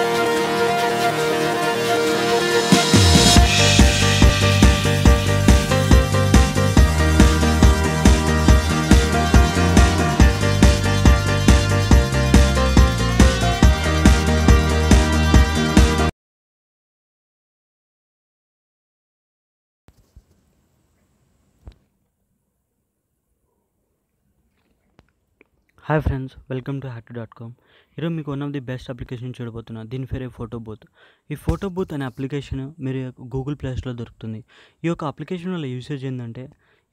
Thank you. Hi friends welcome to hack dot com ఈరోజు మీకు one of the best application చూడబోతున్నా దీని పేరే ఫోటో బూత్ ఈ ఫోటో బూత్ అనే అప్లికేషన్ మీరు గూగుల్ ప్లేస్లో దొరుకుతుంది ఈ యొక్క అప్లికేషన్ వల్ల యూసేజ్ ఏంటంటే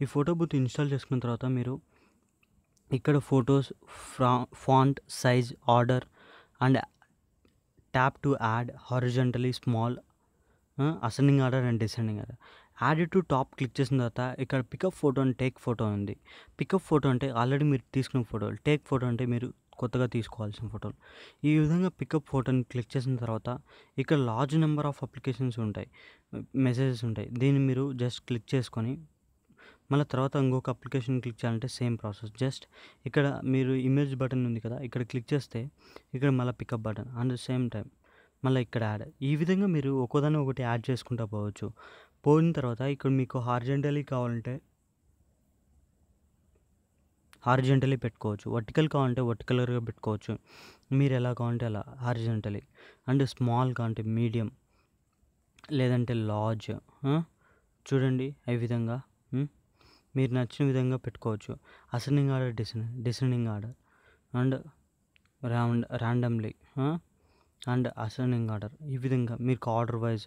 ఈ ఫోటో బూత్ ఇన్స్టాల్ చేసుకున్న తర్వాత మీరు ఇక్కడ ఫొటోస్ ఫ్రా font size order and tap to add horizontally small ascending order and descending order add to top click చేసిన తర్వాత ఇక్కడ pick up photo and take photo ఉంది పికప్ ఫోటో అంటే ఆల్రెడీ మీరు తీసుకున్న ఫోటోలు టేక్ ఫోటో అంటే మీరు కొత్తగా తీసుకోవాల్సిన ఫోటోలు ఈ విధంగా పికప్ ఫోటోని క్లిక్ చేసిన తర్వాత ఇక్కడ లార్జ్ నెంబర్ ఆఫ్ అప్లికేషన్స్ ఉంటాయి మెసేజెస్ ఉంటాయి దీన్ని మీరు జస్ట్ క్లిక్ చేసుకొని మళ్ళీ తర్వాత ఇంకొక అప్లికేషన్ క్లిక్ చేయాలంటే సేమ్ ప్రాసెస్ జస్ట్ ఇక్కడ మీరు ఇమేజ్ బటన్ ఉంది కదా ఇక్కడ క్లిక్ చేస్తే ఇక్కడ మళ్ళీ pick up button and same time మళ్ళీ ఇక్కడ యాడ్ ఈ విధంగా మీరు ఒక్కోదాన్ని ఒకటి యాడ్ చేసుకుంటూ పోవచ్చు పోయిన తర్వాత ఇక్కడ మీకు హార్జెంటలీ కావాలంటే హార్జెంటలీ పెట్టుకోవచ్చు వర్టికల్ కావాలంటే వర్టికలర్గా పెట్టుకోవచ్చు మీరు ఎలా కావాలంటే అలా హార్జెంటలీ అండ్ స్మాల్ కావాలంటే మీడియం లేదంటే లార్జ్ చూడండి ఈ విధంగా మీరు నచ్చిన విధంగా పెట్టుకోవచ్చు అసెండింగ్ ఆర్డర్ డిసెన్ డిసెండింగ్ ఆర్డర్ అండ్ ర్యాండ్ ర్యాండమ్లీ అండ్ అసెండింగ్ ఆర్డర్ ఈ విధంగా మీకు ఆర్డర్ వైజ్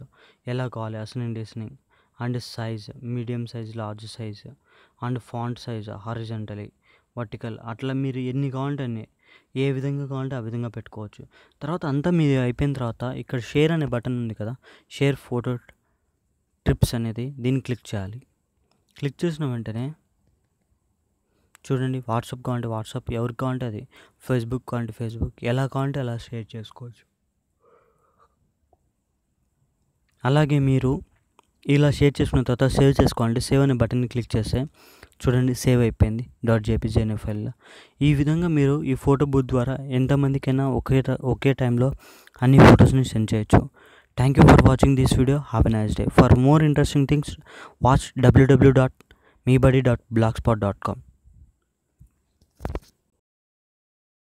ఎలా కావాలి ascending descending and size medium size large size and font size horizontally vertical అట్లా మీరు ఎన్ని కావాలంటే అన్ని ఏ విధంగా కావాలంటే ఆ విధంగా పెట్టుకోవచ్చు తర్వాత అంతా మీ అయిపోయిన తర్వాత ఇక్కడ షేర్ అనే బటన్ ఉంది కదా షేర్ ఫోటో ట్రిప్స్ అనేది దీన్ని క్లిక్ చేయాలి క్లిక్ చేసిన వెంటనే చూడండి వాట్సాప్ కావాలంటే వాట్సాప్ ఎవరికి కావాలంటే అది ఫేస్బుక్ కావాలంటే ఫేస్బుక్ ఎలా కావాలంటే అలా షేర్ చేసుకోవచ్చు అలాగే మీరు ఇలా షేర్ చేసుకున్న తర్వాత సేవ్ చేసుకోండి సేవ్ అనే బటన్ క్లిక్ చేస్తే చూడండి సేవ్ అయిపోయింది డాట్ జేపీజీ అనే ఫైల్లో ఈ విధంగా మీరు ఈ ఫోటో బూత్ ద్వారా ఎంతమందికైనా ఒకే ఒకే టైంలో అన్ని ఫొటోస్ని సెండ్ చేయొచ్చు thank you for watching this video have a nice day for more interesting things watch డబ్ల్యూడబ్ల్యూ dot me buddy dot black spot dot com